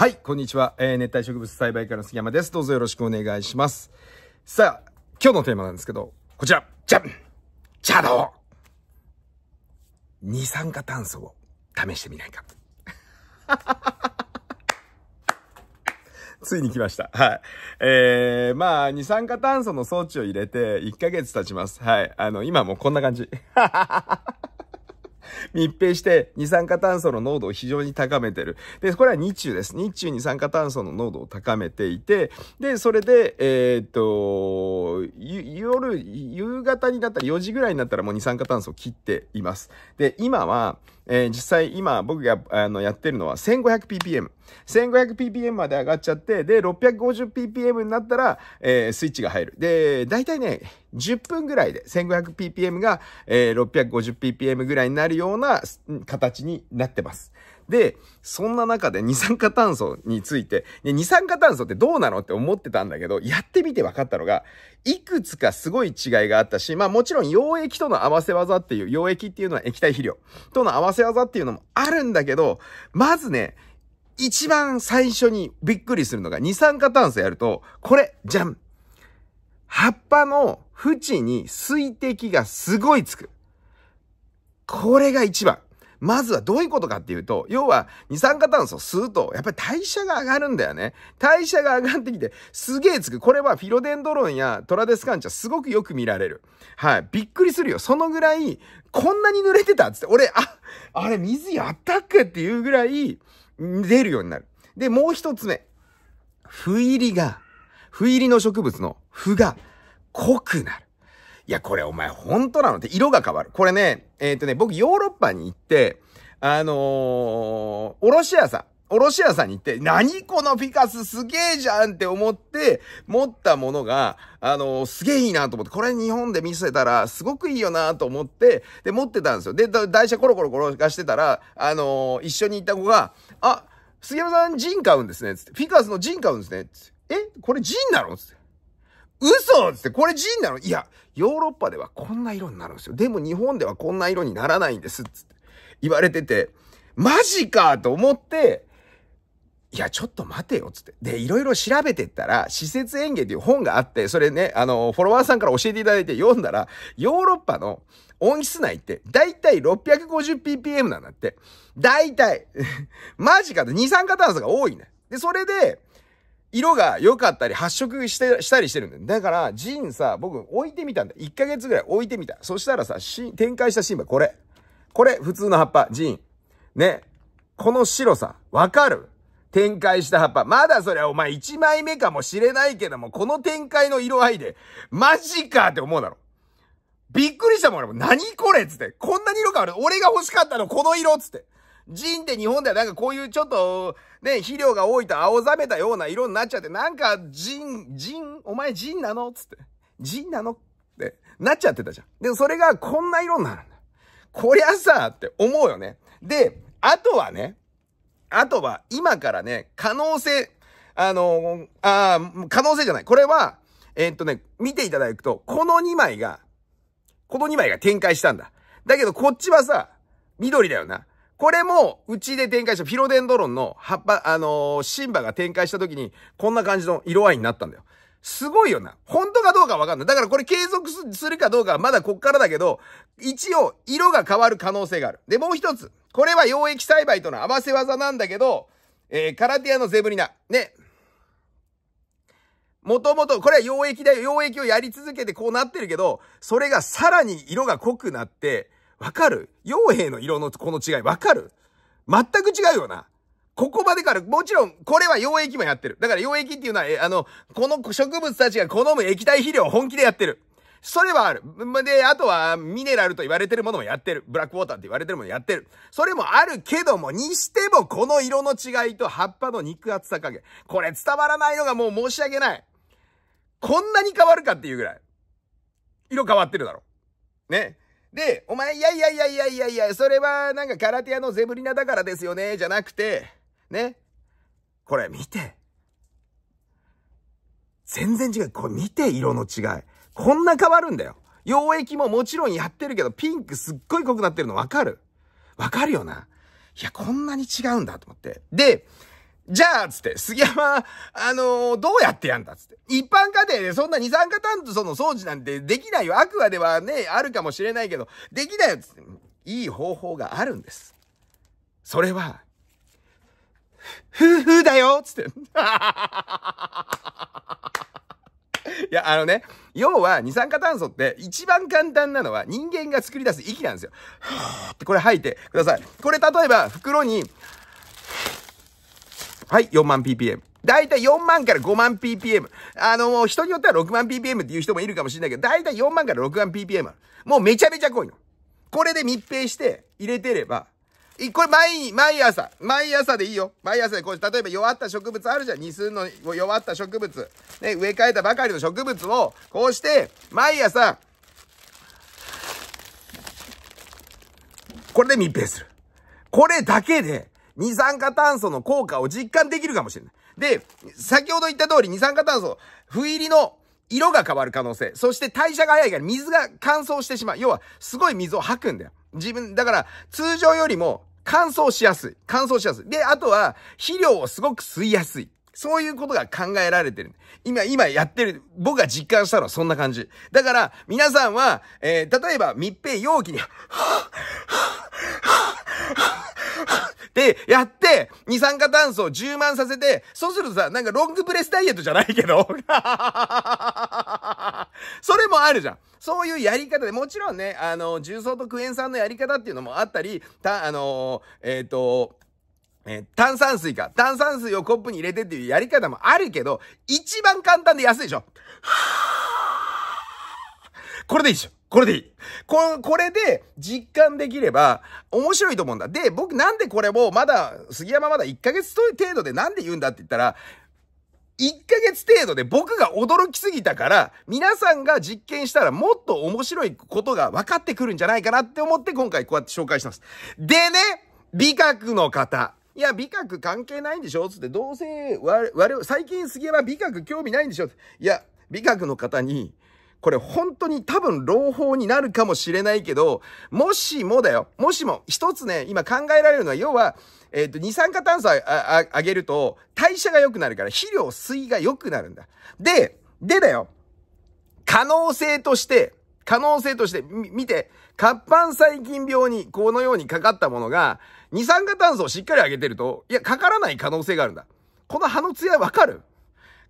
はい、こんにちは。えー、熱帯植物栽培家の杉山です。どうぞよろしくお願いします。さあ、今日のテーマなんですけど、こちら。じゃん茶道二酸化炭素を試してみないか。ついに来ました。はい。えー、まあ、二酸化炭素の装置を入れて1ヶ月経ちます。はい。あの、今もうこんな感じ。密閉して二酸化炭素の濃度を非常に高めてる。で、これは日中です。日中二酸化炭素の濃度を高めていて、で、それで、えー、っと、夜、夕方になったら4時ぐらいになったらもう二酸化炭素を切っています。で、今は、えー、実際今僕があのやってるのは 1500ppm。1500ppm まで上がっちゃって、で、650ppm になったら、えー、スイッチが入る。で、大体ね、10分ぐらいで 1500ppm が、えー、650ppm ぐらいになるような形になってます。で、そんな中で二酸化炭素について、二酸化炭素ってどうなのって思ってたんだけど、やってみて分かったのが、いくつかすごい違いがあったし、まあもちろん溶液との合わせ技っていう、溶液っていうのは液体肥料との合わせ技っていうのもあるんだけど、まずね、一番最初にびっくりするのが二酸化炭素やると、これ、じゃん葉っぱの縁に水滴がすごいつく。これが一番。まずはどういうことかっていうと、要は二酸化炭素吸うと、やっぱり代謝が上がるんだよね。代謝が上がってきて、すげえつく。これはフィロデンドロンやトラデスカンチャすごくよく見られる。はい。びっくりするよ。そのぐらい、こんなに濡れてたっつって、俺、あ、あれ水やったっけっていうぐらい、出るようになる。で、もう一つ目。不入りが、不入りの植物の不が、濃くなる。いや、これお前本当なのって色が変わる。これね、えっ、ー、とね、僕ヨーロッパに行って、あのー、おろし屋さん。おろし屋さんに行って、何このフィカスすげえじゃんって思って、持ったものが、あのー、すげえいいなと思って、これ日本で見せたらすごくいいよなと思って、で、持ってたんですよ。で、台車コロコロコロがしてたら、あのー、一緒に行った子が、あ、杉山さんジン買うんですね、つって。フィカスのジン買うんですね、つって。えこれジンなのつって。嘘っつって、これジンなのいや、ヨーロッパではこんな色になるんですよ。でも日本ではこんな色にならないんです。つって言われてて、マジかと思って、いや、ちょっと待てよ、つって。で、いろいろ調べてったら、施設園芸っていう本があって、それね、あの、フォロワーさんから教えていただいて読んだら、ヨーロッパの温室内って、だいたい 650ppm なんだって。だいたい。マジかと、二酸化炭素が多いね。で、それで、色が良かったり発色してしたりしてるんだよ。だから、ジンさ、僕置いてみたんだ。1ヶ月ぐらい置いてみた。そしたらさ、展開したシーンはこれ。これ、普通の葉っぱ、ジン。ね。この白さ、わかる展開した葉っぱ。まだそれはお前1枚目かもしれないけども、この展開の色合いで、マジかって思うだろ。びっくりしたもん、俺も。何これっつって。こんなに色変わる。俺が欲しかったの、この色っつって。ジンって日本ではなんかこういうちょっと、ね、肥料が多いと青ざめたような色になっちゃって、なんか、ジン、ジン、お前ジンなのつって。ジンなのって、なっちゃってたじゃん。で、それがこんな色になるんだ。こりゃさ、って思うよね。で、あとはね、あとは今からね、可能性、あの、あ可能性じゃない。これは、えー、っとね、見ていただくと、この2枚が、この2枚が展開したんだ。だけどこっちはさ、緑だよな。これも、うちで展開した、フィロデンドロンの葉っぱ、あのー、シンバが展開した時に、こんな感じの色合いになったんだよ。すごいよな。本当かどうかわかんない。だからこれ継続するかどうかはまだこっからだけど、一応、色が変わる可能性がある。で、もう一つ。これは溶液栽培との合わせ技なんだけど、えー、カラティアのゼブリナ。ね。もともと、これは溶液だよ。溶液をやり続けてこうなってるけど、それがさらに色が濃くなって、わかる傭兵の色のこの違いわかる全く違うよな。ここまでから、もちろん、これは溶液もやってる。だから溶液っていうのは、え、あの、この植物たちが好む液体肥料を本気でやってる。それはある。で、あとは、ミネラルと言われてるものもやってる。ブラックウォーターって言われてるものやってる。それもあるけども、にしても、この色の違いと葉っぱの肉厚さ加減。これ伝わらないのがもう申し訳ない。こんなに変わるかっていうぐらい。色変わってるだろ。ね。で、お前、いやいやいやいやいやいや、それはなんか空手屋のゼブリナだからですよね、じゃなくて、ね。これ見て。全然違う。これ見て、色の違い。こんな変わるんだよ。溶液ももちろんやってるけど、ピンクすっごい濃くなってるのわかるわかるよな。いや、こんなに違うんだと思って。で、じゃあ、つって、杉山、あのー、どうやってやんだつって。一般家庭でそんな二酸化炭素の掃除なんてできないよ。アクアではね、あるかもしれないけど、できないよ。つって、いい方法があるんです。それは、夫婦だよつって。いや、あのね、要は二酸化炭素って一番簡単なのは人間が作り出す息なんですよ。ーってこれ吐いてください。これ例えば袋にはい、4万 ppm。だいたい4万から5万 ppm。あの、人によっては6万 ppm っていう人もいるかもしれないけど、だいたい4万から6万 ppm。もうめちゃめちゃ濃いの。これで密閉して入れてれば、これ毎、毎朝、毎朝でいいよ。毎朝で、こう、例えば弱った植物あるじゃん。二寸の弱った植物。ね、植え替えたばかりの植物を、こうして、毎朝、これで密閉する。これだけで、二酸化炭素の効果を実感できるかもしれない。で、先ほど言った通り二酸化炭素、不入りの色が変わる可能性。そして代謝が早いから水が乾燥してしまう。要は、すごい水を吐くんだよ。自分、だから、通常よりも乾燥しやすい。乾燥しやすい。で、あとは、肥料をすごく吸いやすい。そういうことが考えられてる。今、今やってる、僕が実感したのはそんな感じ。だから、皆さんは、えー、例えば密閉容器に、はぁ、はぁ、で、やって、二酸化炭素を充満させて、そうするとさ、なんかロングプレスダイエットじゃないけど、それもあるじゃん。そういうやり方で、もちろんね、あの、重曹とクエン酸のやり方っていうのもあったり、た、あの、えっ、ー、と、えー、炭酸水か。炭酸水をコップに入れてっていうやり方もあるけど、一番簡単で安いでしょ。これでいいでしょ。これでいい。こ、これで実感できれば面白いと思うんだ。で、僕なんでこれをまだ、杉山まだ1ヶ月程度でなんで言うんだって言ったら、1ヶ月程度で僕が驚きすぎたから、皆さんが実験したらもっと面白いことが分かってくるんじゃないかなって思って今回こうやって紹介してます。でね、美学の方。いや、美学関係ないんでしょつって、どうせ、我々、最近杉山美学興味ないんでしょいや、美学の方に、これ本当に多分朗報になるかもしれないけど、もしもだよ。もしも、一つね、今考えられるのは、要は、えっ、ー、と、二酸化炭素あ上げると、代謝が良くなるから、肥料水が良くなるんだ。で、でだよ。可能性として、可能性として、見て、活版細菌病にこのようにかかったものが、二酸化炭素をしっかり上げてると、いや、かからない可能性があるんだ。この葉の艶わかる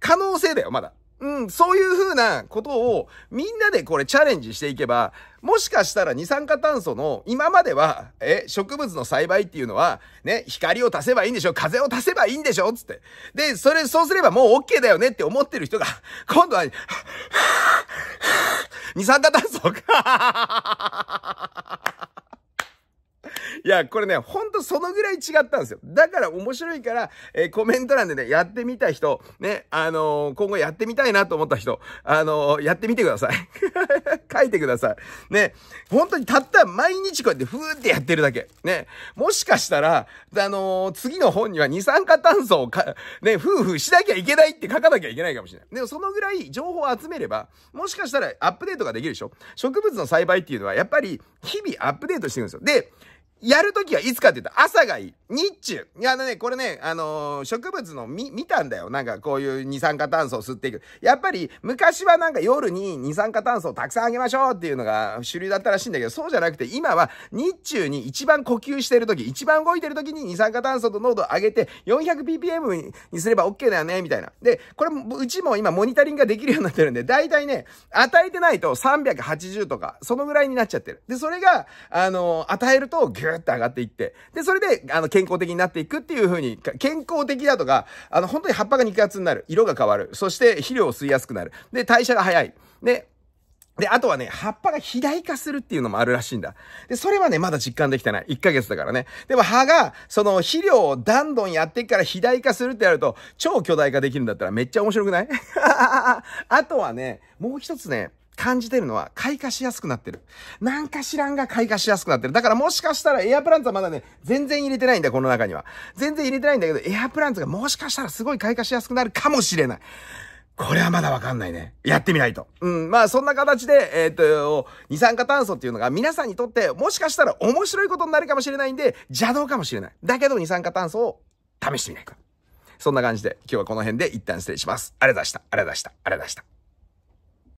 可能性だよ、まだ。うん、そういう風なことをみんなでこれチャレンジしていけば、もしかしたら二酸化炭素の今までは、え、植物の栽培っていうのは、ね、光を足せばいいんでしょ風を足せばいいんでしょつって。で、それ、そうすればもう OK だよねって思ってる人が、今度は、二酸化炭素か いや、これね、ほんとそのぐらい違ったんですよ。だから面白いから、えー、コメント欄でね、やってみた人、ね、あのー、今後やってみたいなと思った人、あのー、やってみてください。書いてください。ね、本当にたった毎日こうやってふーってやってるだけ。ね、もしかしたら、あの次の本には二酸化炭素をか、ね、夫婦しなきゃいけないって書かなきゃいけないかもしれない。でもそのぐらい情報を集めれば、もしかしたらアップデートができるでしょ植物の栽培っていうのは、やっぱり日々アップデートしていくんですよ。で、やるときはいつかって言たら朝がいい。日中。いや、あのね、これね、あのー、植物の見、見たんだよ。なんかこういう二酸化炭素を吸っていく。やっぱり、昔はなんか夜に二酸化炭素をたくさんあげましょうっていうのが主流だったらしいんだけど、そうじゃなくて、今は日中に一番呼吸してるとき、一番動いてるときに二酸化炭素と濃度を上げて、400ppm にすれば OK だよね、みたいな。で、これ、うちも今モニタリングができるようになってるんで、だいたいね、与えてないと380とか、そのぐらいになっちゃってる。で、それが、あのー、与えると、ーって上がっていって、で、それで、あの、健康的になっていくっていう風に、健康的だとか、あの、本当に葉っぱが肉厚になる。色が変わる。そして、肥料を吸いやすくなる。で、代謝が早い。で、で、あとはね、葉っぱが肥大化するっていうのもあるらしいんだ。で、それはね、まだ実感できてない。1ヶ月だからね。でも葉が、その肥料をどんどんやっていくから肥大化するってやると、超巨大化できるんだったらめっちゃ面白くない あとはね、もう一つね、感じてるのは、開花しやすくなってる。なんか知らんが開花しやすくなってる。だからもしかしたらエアプランツはまだね、全然入れてないんだ、この中には。全然入れてないんだけど、エアプランツがもしかしたらすごい開花しやすくなるかもしれない。これはまだわかんないね。やってみないと。うん。まあ、そんな形で、えっ、ー、と、二酸化炭素っていうのが皆さんにとって、もしかしたら面白いことになるかもしれないんで、邪道かもしれない。だけど二酸化炭素を試してみないか。そんな感じで、今日はこの辺で一旦失礼します。ありがとうございました。ありがとうございました。ありがとうございました。